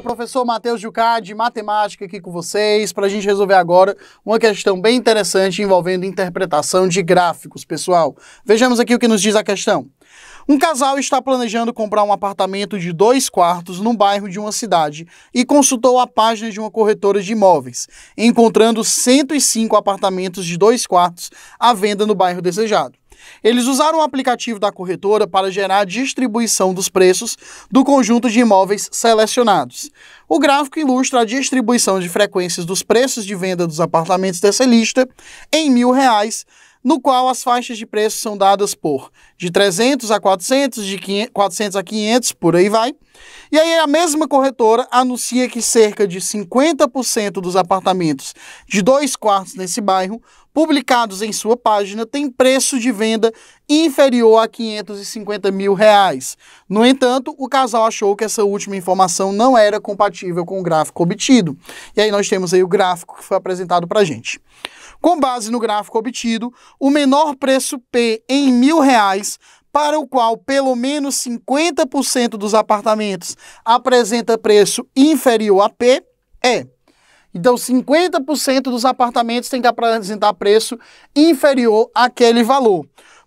professor Matheus Jucá, de matemática, aqui com vocês, para a gente resolver agora uma questão bem interessante envolvendo interpretação de gráficos, pessoal. Vejamos aqui o que nos diz a questão. Um casal está planejando comprar um apartamento de dois quartos no bairro de uma cidade e consultou a página de uma corretora de imóveis, encontrando 105 apartamentos de dois quartos à venda no bairro desejado. Eles usaram o aplicativo da corretora para gerar a distribuição dos preços do conjunto de imóveis selecionados. O gráfico ilustra a distribuição de frequências dos preços de venda dos apartamentos dessa lista em mil reais no qual as faixas de preço são dadas por de 300 a 400, de 500, 400 a 500, por aí vai. E aí a mesma corretora anuncia que cerca de 50% dos apartamentos de dois quartos nesse bairro, publicados em sua página, têm preço de venda inferior a 550 mil reais. No entanto, o casal achou que essa última informação não era compatível com o gráfico obtido. E aí nós temos aí o gráfico que foi apresentado para a gente com base no gráfico obtido, o menor preço P em mil reais para o qual pelo menos 50% dos apartamentos apresenta preço inferior a P é. Então, 50% dos apartamentos tem que apresentar preço inferior àquele valor.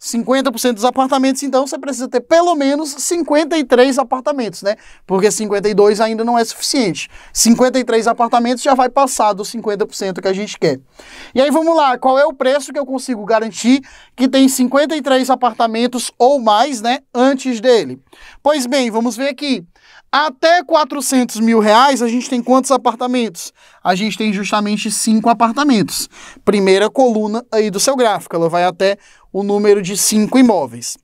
50% dos apartamentos, então você precisa ter pelo menos 53 apartamentos, né? Porque 52 ainda não é suficiente. 53 apartamentos já vai passar dos 50% que a gente quer. E aí vamos lá, qual é o preço que eu consigo garantir que tem 53 apartamentos ou mais, né, antes dele? Pois bem, vamos ver aqui. Até 400 mil reais, a gente tem quantos apartamentos? A gente tem justamente cinco apartamentos. Primeira coluna aí do seu gráfico, ela vai até o número de cinco imóveis.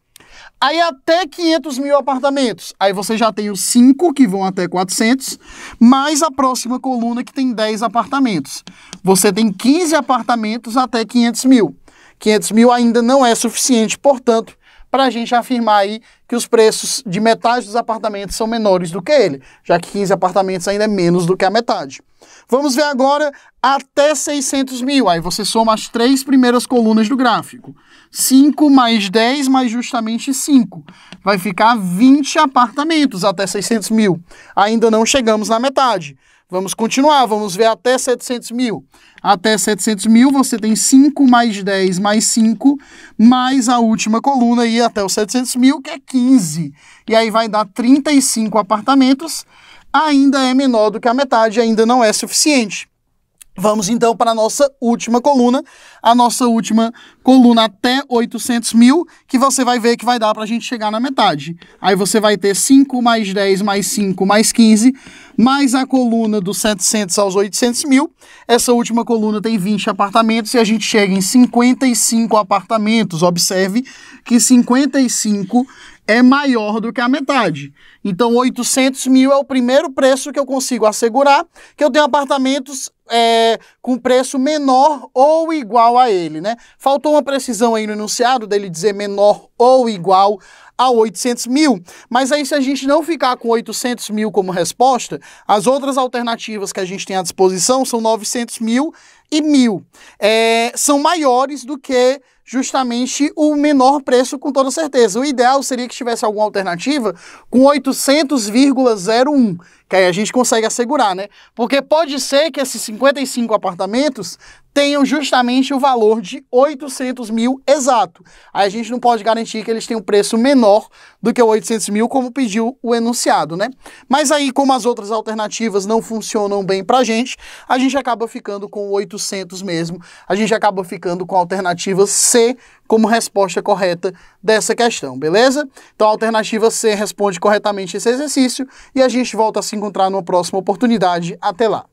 Aí até 500 mil apartamentos. Aí você já tem os 5 que vão até 400, mais a próxima coluna que tem 10 apartamentos. Você tem 15 apartamentos até 500 mil. 500 mil ainda não é suficiente, portanto, para a gente afirmar aí que os preços de metade dos apartamentos são menores do que ele, já que 15 apartamentos ainda é menos do que a metade. Vamos ver agora até 600 mil. Aí você soma as três primeiras colunas do gráfico. 5 mais 10 mais justamente 5. Vai ficar 20 apartamentos até 600 mil. Ainda não chegamos na metade. Vamos continuar, vamos ver até 700 mil. Até 700 mil você tem 5 mais 10 mais 5, mais a última coluna e até os 700 mil, que é 15. E aí vai dar 35 apartamentos, ainda é menor do que a metade, ainda não é suficiente. Vamos então para a nossa última coluna, a nossa última coluna até 800 mil, que você vai ver que vai dar para a gente chegar na metade. Aí você vai ter 5 mais 10 mais 5 mais 15, mais a coluna dos 700 aos 800 mil. Essa última coluna tem 20 apartamentos e a gente chega em 55 apartamentos. Observe que 55 é maior do que a metade. Então, 800 mil é o primeiro preço que eu consigo assegurar que eu tenho apartamentos é, com preço menor ou igual a ele, né? Faltou uma precisão aí no enunciado dele dizer menor ou igual a 800 mil, mas aí se a gente não ficar com 800 mil como resposta, as outras alternativas que a gente tem à disposição são 900 mil e mil. É, são maiores do que justamente o menor preço com toda certeza. O ideal seria que tivesse alguma alternativa com 800,01, que aí a gente consegue assegurar, né? Porque pode ser que esse 55 apartamentos tenham justamente o valor de 800 mil exato. Aí a gente não pode garantir que eles tenham um preço menor do que 800 mil, como pediu o enunciado, né? Mas aí, como as outras alternativas não funcionam bem para a gente, a gente acaba ficando com 800 mesmo. A gente acaba ficando com a alternativa C como resposta correta dessa questão, beleza? Então a alternativa C responde corretamente esse exercício e a gente volta a se encontrar numa próxima oportunidade. Até lá!